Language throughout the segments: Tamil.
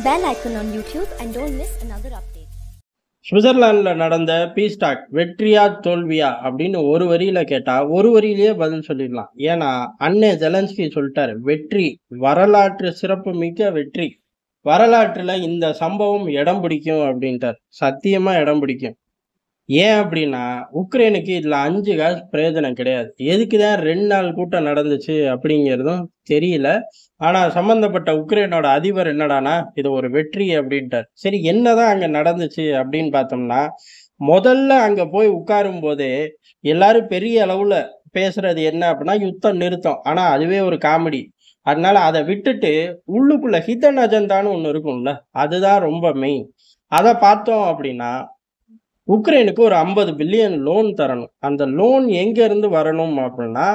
the bell icon on YouTube and don't another update. சுவிட்சர்லாண்டில் நடந்த பீஸ்டாக் வெற்றியா தோல்வியா அப்படின்னு ஒரு வரியில் கேட்டால் ஒரு வரியிலேயே பதில் சொல்லிடலாம் ஏன்னா அன்னே ஜெலன்ஸ்கி சொல்லிட்டார் வெற்றி வரலாற்று சிறப்பு மிக்க வெற்றி வரலாற்றில் இந்த சம்பவம் இடம் பிடிக்கும் அப்படின்ட்டார் சத்தியமாக இடம் பிடிக்கும் ஏன் அப்படின்னா உக்ரைனுக்கு இதில் அஞ்சு கால் பிரயோஜனம் கிடையாது எதுக்கு தான் ரெண்டு நாள் கூட்டம் நடந்துச்சு அப்படிங்கிறதும் தெரியல ஆனால் சம்மந்தப்பட்ட உக்ரைனோட அதிபர் என்னடானா இது ஒரு வெற்றி அப்படின்ட்டார் சரி என்னதான் அங்கே நடந்துச்சு அப்படின்னு பார்த்தோம்னா முதல்ல அங்கே போய் உட்காரும் போதே எல்லாரும் பெரிய அளவில் பேசுறது என்ன அப்படின்னா யுத்தம் நிறுத்தம் ஆனால் அதுவே ஒரு காமெடி அதனால அதை விட்டுட்டு உள்ளுக்குள்ள ஹிதன் அஜந்தான்னு ஒன்று இருக்கும்ல அதுதான் ரொம்ப மெயின் அதை பார்த்தோம் அப்படின்னா உக்ரைனுக்கு ஒரு ஐம்பது பில்லியன் லோன் தரணும் அந்த லோன் எங்கேருந்து வரணும் அப்படின்னா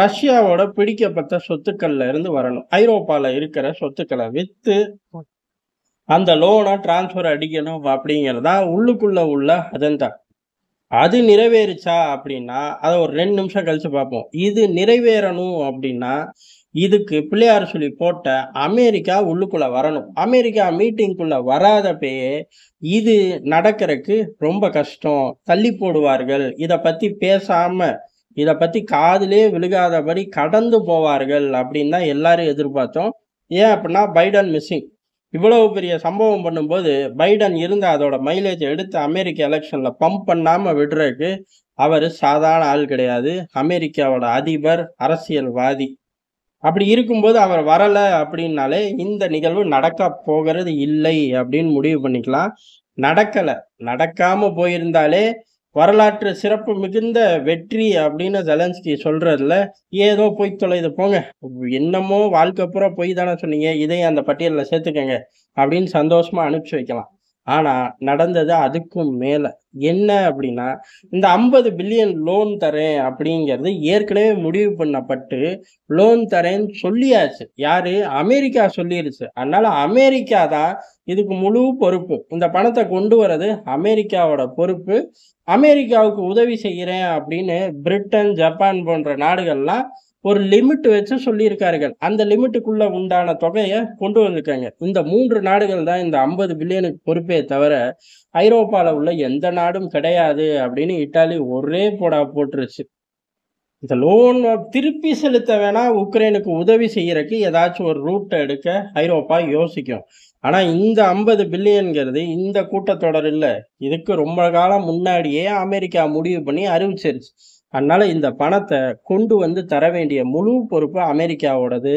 ரஷ்யாவோட பிடிக்கப்பட்ட சொத்துக்கள்ல இருந்து வரணும் ஐரோப்பாவில் இருக்கிற சொத்துக்களை விற்று அந்த லோனை டிரான்ஸ்ஃபர் அடிக்கணும் அப்படிங்கிறதா உள்ளுக்குள்ள உள்ள அஜெண்டா அது நிறைவேறுச்சா அப்படின்னா அதை ஒரு ரெண்டு நிமிஷம் கழிச்சு பார்ப்போம் இது நிறைவேறணும் அப்படின்னா இதுக்கு பிள்ளையார் சொல்லி போட்ட அமெரிக்கா உள்ளுக்குள்ளே வரணும் அமெரிக்கா மீட்டிங்குள்ள வராதப்பயே இது நடக்கிறதுக்கு ரொம்ப கஷ்டம் தள்ளி போடுவார்கள் இதை பற்றி பேசாமல் இதை பற்றி காதிலே விழுகாதபடி கடந்து போவார்கள் அப்படின்னு தான் எல்லாரும் எதிர்பார்த்தோம் ஏன் அப்படின்னா பைடன் மிஸ்ஸிங் இவ்வளவு பெரிய சம்பவம் பண்ணும்போது பைடன் இருந்த அதோட மைலேஜ் எடுத்து அமெரிக்க எலெக்ஷனில் பம்ப் பண்ணாமல் விடுறதுக்கு அவர் சாதாரண ஆள் கிடையாது அமெரிக்காவோட அதிபர் அரசியல்வாதி அப்படி இருக்கும்போது அவர் வரலை அப்படின்னாலே இந்த நிகழ்வு நடக்க போகிறது இல்லை அப்படின்னு முடிவு பண்ணிக்கலாம் நடக்கலை நடக்காமல் போயிருந்தாலே வரலாற்று சிறப்பு மிகுந்த வெற்றி அப்படின்னு ஜெலன்ஸ்கி சொல்றதுல ஏதோ போய் தொலைது போங்க என்னமோ வாழ்க்கை பூரா போய் தானே சொன்னீங்க இதையும் அந்த பட்டியலில் சேர்த்துக்கங்க அப்படின்னு சந்தோஷமா அனுப்பிச்சு வைக்கலாம் ஆனால் நடந்தது அதுக்கும் மேலே என்ன அப்படின்னா இந்த ஐம்பது பில்லியன் லோன் தரேன் அப்படிங்கிறது ஏற்கனவே முடிவு பண்ணப்பட்டு லோன் தரேன்னு சொல்லியாச்சு யாரு அமெரிக்கா சொல்லிடுச்சு அதனால அமெரிக்கா தான் இதுக்கு முழு பொறுப்பு இந்த பணத்தை கொண்டு வர்றது அமெரிக்காவோட பொறுப்பு அமெரிக்காவுக்கு உதவி செய்கிறேன் அப்படின்னு பிரிட்டன் ஜப்பான் போன்ற நாடுகள்லாம் ஒரு லிமிட் வச்சு சொல்லியிருக்கார்கள் அந்த லிமிட்டுக்குள்ள உண்டான தொகையை கொண்டு வந்திருக்காங்க இந்த மூன்று நாடுகள் தான் இந்த ஐம்பது பில்லியனுக்கு பொறுப்பே தவிர ஐரோப்பாவில் உள்ள எந்த நாடும் கிடையாது அப்படின்னு இட்டாலி ஒரே போடா போட்டுருச்சு இந்த லோன் திருப்பி செலுத்த வேணா உக்ரைனுக்கு உதவி செய்யறதுக்கு ஏதாச்சும் ஒரு ரூட்டை எடுக்க ஐரோப்பா யோசிக்கும் ஆனால் இந்த ஐம்பது பில்லியன்கிறது இந்த கூட்டத்தொடர் இல்லை இதுக்கு ரொம்ப காலம் முன்னாடியே அமெரிக்கா முடிவு பண்ணி அறிவிச்சிருச்சு அதனால் இந்த பணத்தை கொண்டு வந்து தர வேண்டிய முழு பொறுப்பு அமெரிக்காவோடது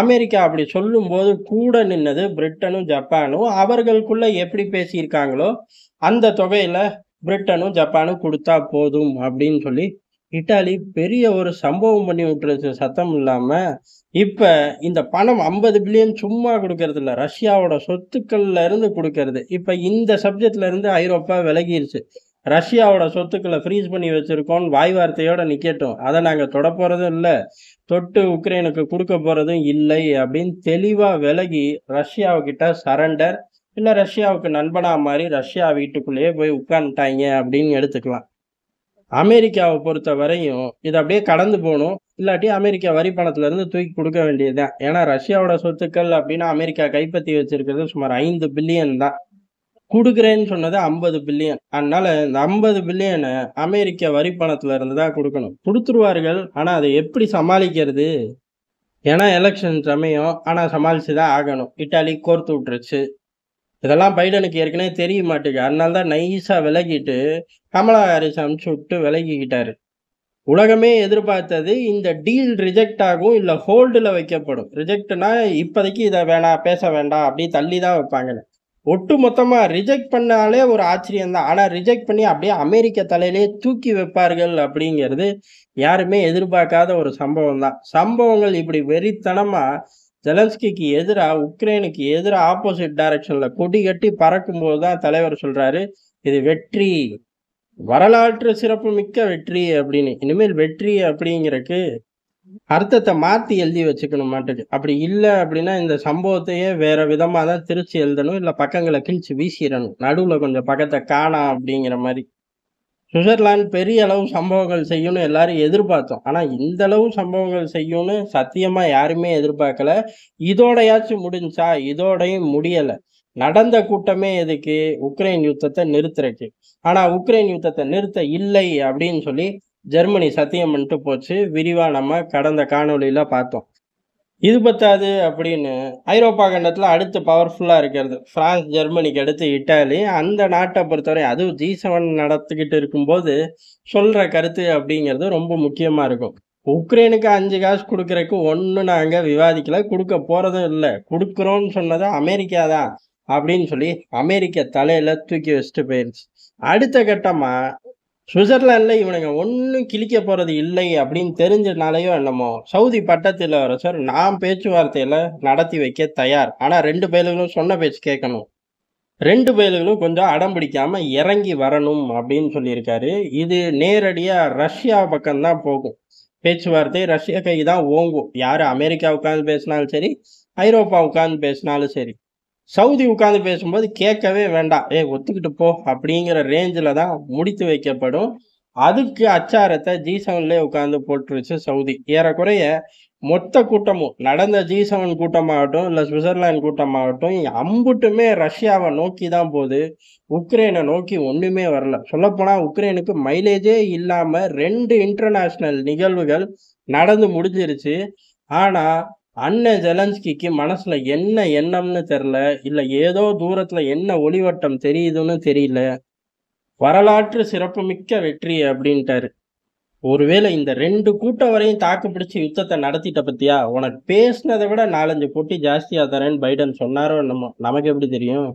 அமெரிக்கா அப்படி சொல்லும்போது கூட நின்னது பிரிட்டனும் ஜப்பானும் அவர்களுக்குள்ளே எப்படி பேசியிருக்காங்களோ அந்த தொகையில் பிரிட்டனும் ஜப்பானும் கொடுத்தா போதும் அப்படின்னு சொல்லி இட்டாலி பெரிய ஒரு சம்பவம் பண்ணி விட்டுறது சத்தம் இல்லாமல் இப்போ இந்த பணம் ஐம்பது பில்லியன் சும்மா கொடுக்கறது இல்லை ரஷ்யாவோட சொத்துக்கள்ல இருந்து கொடுக்கறது இப்போ இந்த சப்ஜெக்ட்ல இருந்து ஐரோப்பா விலகிருச்சு ரஷ்யாவோட சொத்துக்களை ஃப்ரீஸ் பண்ணி வச்சுருக்கோம்னு வாய் வார்த்தையோடு நிற்கட்டும் அதை நாங்கள் தொட போகிறதும் இல்லை தொட்டு உக்ரைனுக்கு கொடுக்க போகிறதும் இல்லை அப்படின்னு தெளிவாக விலகி ரஷ்யாவுக்கிட்ட சரண்டர் இல்லை ரஷ்யாவுக்கு நண்பனாக மாதிரி ரஷ்யா வீட்டுக்குள்ளேயே போய் உட்காந்துட்டாங்க அப்படின்னு எடுத்துக்கலாம் அமெரிக்காவை பொறுத்த வரையும் இது அப்படியே கடந்து போகணும் இல்லாட்டி அமெரிக்கா வரி பணத்துலேருந்து தூக்கி கொடுக்க வேண்டியது தான் ஏன்னா ரஷ்யாவோட சொத்துக்கள் அப்படின்னா அமெரிக்கா கைப்பற்றி வச்சுருக்கிறது சுமார் ஐந்து பில்லியன் தான் கொடுக்குறேன்னு சொன்னது ஐம்பது பில்லியன் அதனால இந்த ஐம்பது பில்லியனை அமெரிக்க வரி பணத்துல இருந்து தான் கொடுக்கணும் கொடுத்துருவார்கள் ஆனால் அதை எப்படி சமாளிக்கிறது ஏன்னா எலெக்ஷன் சமயம் ஆனால் சமாளித்து தான் ஆகணும் இட்டாலி கோர்த்து விட்டுருச்சு இதெல்லாம் பைடனுக்கு ஏற்கனவே தெரிய மாட்டேங்குது அதனால தான் நைஸாக விலகிட்டு கமலா ஹாரிஸ் அனுப்பிச்சு விட்டு விலகிக்கிட்டாரு உலகமே எதிர்பார்த்தது இந்த டீல் ரிஜெக்ட் ஆகும் இல்லை ஹோல்டில் வைக்கப்படும் ரிஜெக்ட்னா இப்போதைக்கு இதை வேணாம் பேச வேண்டாம் அப்படி தள்ளி தான் வைப்பாங்கன்னு ஒட்டு மொத்தமாக ரிஜெக்ட் பண்ணாலே ஒரு ஆச்சரியம் தான் ஆனால் ரிஜெக்ட் பண்ணி அப்படியே அமெரிக்க தலையிலே தூக்கி வைப்பார்கள் அப்படிங்கிறது யாருமே எதிர்பார்க்காத ஒரு சம்பவம் தான் சம்பவங்கள் இப்படி வெறித்தனமாக ஜெலன்ஸ்கிக்கு எதிராக உக்ரைனுக்கு எதிராக ஆப்போசிட் டைரக்ஷனில் கொடி கட்டி பறக்கும்போது தான் தலைவர் சொல்கிறாரு இது வெற்றி வரலாற்று சிறப்பு மிக்க வெற்றி அப்படின்னு இனிமேல் வெற்றி அப்படிங்கிறக்கு அர்த்தத்தை மாற்றி எழுதி வச்சுக்கணும் மாட்டுக்கு அப்படி இல்லை அப்படின்னா இந்த சம்பவத்தையே வேற விதமாக தான் திருச்சி எழுதணும் இல்லை பக்கங்களை கிழிச்சு வீசிடணும் நடுவில் கொஞ்சம் பக்கத்தை காணாம் அப்படிங்கிற மாதிரி சுவிட்சர்லாந்து பெரிய அளவு சம்பவங்கள் செய்யும்னு எல்லாரும் எதிர்பார்த்தோம் ஆனால் இந்த அளவு சம்பவங்கள் செய்யும்னு சத்தியமாக யாருமே எதிர்பார்க்கல இதோடையாச்சும் முடிஞ்சா இதோடையும் முடியலை நடந்த கூட்டமே எதுக்கு உக்ரைன் யுத்தத்தை நிறுத்துறக்கு ஆனா உக்ரைன் யுத்தத்தை நிறுத்த இல்லை அப்படின்னு சொல்லி ஜெர்மனி சத்தியம் பண்ணிட்டு போச்சு விரிவாக நம்ம கடந்த காணொலியில் பார்த்தோம் இது பத்தாது அப்படின்னு ஐரோப்பா கண்டத்தில் அடுத்து பவர்ஃபுல்லாக இருக்கிறது ஃப்ரான்ஸ் ஜெர்மனிக்கு அடுத்து இட்டாலி அந்த நாட்டை பொறுத்தவரை அதுவும் ஜி செவன் நடத்திக்கிட்டு இருக்கும்போது சொல்கிற கருத்து அப்படிங்கிறது ரொம்ப முக்கியமாக இருக்கும் உக்ரைனுக்கு அஞ்சு காசு கொடுக்குறக்கு ஒன்று நாங்கள் விவாதிக்கல கொடுக்க போகிறதும் இல்லை கொடுக்குறோன்னு சொன்னது அமெரிக்கா தான் அப்படின்னு சொல்லி அமெரிக்க தலையில் தூக்கி வச்சுட்டு போயிருந்துச்சு அடுத்த கட்டமாக சுவிட்சர்லாண்டில் இவனுங்க ஒன்றும் கிழிக்க போகிறது இல்லை அப்படின்னு தெரிஞ்சனாலேயோ என்னமோ சவுதி பட்டத்தில் வர சார் நான் பேச்சுவார்த்தையில் நடத்தி வைக்க தயார் ஆனால் ரெண்டு பயலுகளும் சொன்ன பேச்சு கேட்கணும் ரெண்டு பயலுகளும் கொஞ்சம் அடம் பிடிக்காமல் இறங்கி வரணும் அப்படின்னு சொல்லியிருக்காரு இது நேரடியாக ரஷ்யா பக்கம்தான் போகும் பேச்சுவார்த்தை ரஷ்யா கை தான் ஓங்கும் யார் அமெரிக்கா உட்காந்து பேசினாலும் சரி ஐரோப்பா உட்காந்து பேசினாலும் சரி சவுதி உட்காந்து பேசும்போது கேட்கவே வேண்டாம் ஏ ஒத்துக்கிட்டு போ அப்படிங்கிற ரேஞ்சில் தான் முடித்து வைக்கப்படும் அதுக்கு அச்சாரத்தை ஜி செவன்லேயே உட்காந்து போட்டுருச்சு சவுதி ஏறக்குறைய மொத்த கூட்டமும் நடந்த ஜி செவன் கூட்டமாகட்டும் இல்லை சுவிட்சர்லாந்து கூட்டமாகட்டும் அம்புட்டுமே ரஷ்யாவை நோக்கி தான் போகுது உக்ரைனை நோக்கி ஒன்றுமே வரல சொல்லப்போனால் உக்ரைனுக்கு மைலேஜே இல்லாமல் ரெண்டு இன்டர்நேஷ்னல் நிகழ்வுகள் நடந்து முடிஞ்சிருச்சு ஆனால் அண்ணன் ஜெலன்ஸ்கிக்கு மனசில் என்ன எண்ணம்னு தெரில இல்லை ஏதோ தூரத்தில் என்ன ஒளிவட்டம் தெரியுதுன்னு தெரியல வரலாற்று சிறப்புமிக்க வெற்றி அப்படின்ட்டாரு ஒருவேளை இந்த ரெண்டு கூட்டம் வரையும் தாக்கு பிடிச்சி யுத்தத்தை நடத்திட்ட பத்தியா உனக்கு பேசினதை விட நாலஞ்சு கூட்டி ஜாஸ்தியாக தரேன்னு பைடன் சொன்னாரோ நம்ம நமக்கு எப்படி தெரியும்